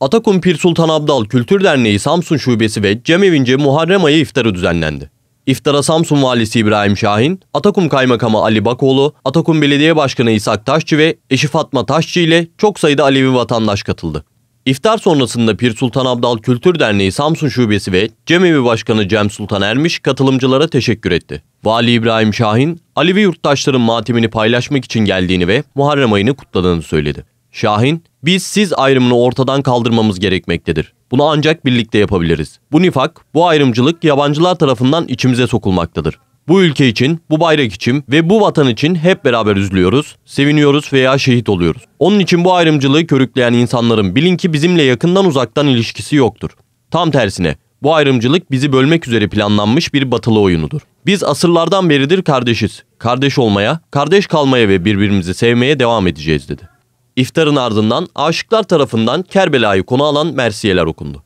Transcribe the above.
Atakum Pir Sultan Abdal Kültür Derneği Samsun Şubesi ve Cemevince Muharrem ayı iftarı düzenlendi. İftara Samsun Valisi İbrahim Şahin, Atakum Kaymakamı Ali Bakoğlu, Atakum Belediye Başkanı İshak Taşçı ve eşi Fatma Taşçı ile çok sayıda Alevi vatandaş katıldı. İftar sonrasında Pir Sultan Abdal Kültür Derneği Samsun Şubesi ve Cemevi Başkanı Cem Sultan Ermiş katılımcılara teşekkür etti. Vali İbrahim Şahin, Alevi yurttaşların matemini paylaşmak için geldiğini ve Muharrem ayını kutladığını söyledi. Şahin, biz siz ayrımını ortadan kaldırmamız gerekmektedir. Bunu ancak birlikte yapabiliriz. Bu nifak, bu ayrımcılık yabancılar tarafından içimize sokulmaktadır. Bu ülke için, bu bayrak için ve bu vatan için hep beraber üzülüyoruz, seviniyoruz veya şehit oluyoruz. Onun için bu ayrımcılığı körükleyen insanların bilin ki bizimle yakından uzaktan ilişkisi yoktur. Tam tersine bu ayrımcılık bizi bölmek üzere planlanmış bir batılı oyunudur. Biz asırlardan beridir kardeşiz. Kardeş olmaya, kardeş kalmaya ve birbirimizi sevmeye devam edeceğiz dedi. İftarın ardından aşıklar tarafından Kerbela'yı konu alan mersiyeler okundu.